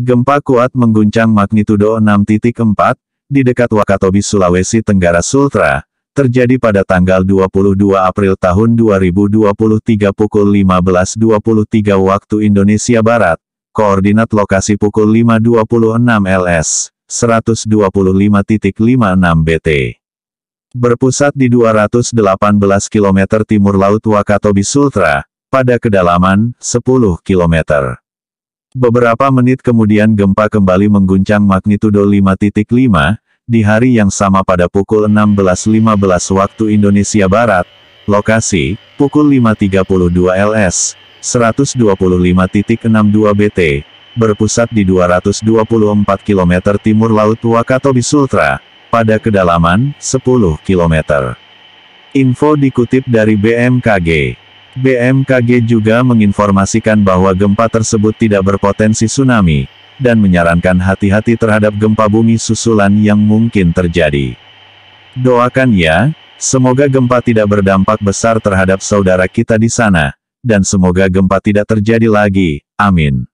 Gempa kuat mengguncang magnitudo 6.4 di dekat Wakatobi, Sulawesi Tenggara Sultra, terjadi pada tanggal 22 April tahun 2023 pukul 15.23 waktu Indonesia Barat, koordinat lokasi pukul 5.26 LS, 125.56 BT berpusat di 218 km timur Laut Wakatobi Sultra, pada kedalaman 10 km. Beberapa menit kemudian gempa kembali mengguncang magnitudo 5.5, di hari yang sama pada pukul 16.15 waktu Indonesia Barat, lokasi, pukul 5.32 LS, 125.62 BT, berpusat di 224 km timur Laut Wakatobi Sultra, pada kedalaman 10 km. Info dikutip dari BMKG. BMKG juga menginformasikan bahwa gempa tersebut tidak berpotensi tsunami, dan menyarankan hati-hati terhadap gempa bumi susulan yang mungkin terjadi. Doakan ya, semoga gempa tidak berdampak besar terhadap saudara kita di sana, dan semoga gempa tidak terjadi lagi, amin.